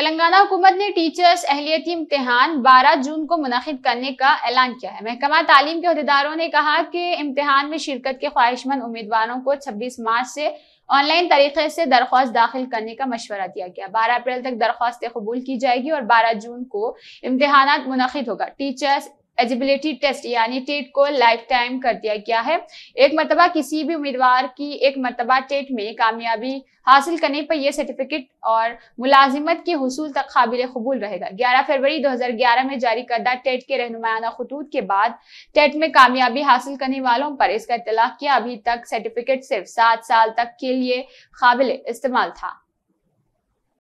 तेलंगाना हुकूमत ने टीचर्स अहलियती इम्तहान 12 जून को मुनद करने का ऐलान किया है महकमा तालीम के अहदेदारों ने कहा कि इम्तहान में शिरकत के ख्वाहिशमंद उम्मीदवारों को 26 मार्च से ऑनलाइन तरीके से दरख्वास्त दाखिल करने का मशवरा दिया गया 12 अप्रैल तक दरख्वास्तें कबूल की जाएगी और 12 जून को इम्तहान मुनद होगा टीचर्स एजिबिलिटी टेस्ट यानी टेट को लाइफ टाइम कर दिया गया है एक मरतबा किसी भी उम्मीदवार की एक मरतबा टेट में कामयाबी हासिल करने पर यह सर्टिफिकेट और मुलाजिमत के हसूल तक काबिल कबूल रहेगा ग्यारह फरवरी ग्यारह में जारी करदा टेट के रहनुमाना खतूत के बाद टेट में कामयाबी हासिल करने वालों पर इसका इतलाक किया अभी तक सर्टिफिकेट सिर्फ सात साल तक के लिए काबिल इस्तेमाल था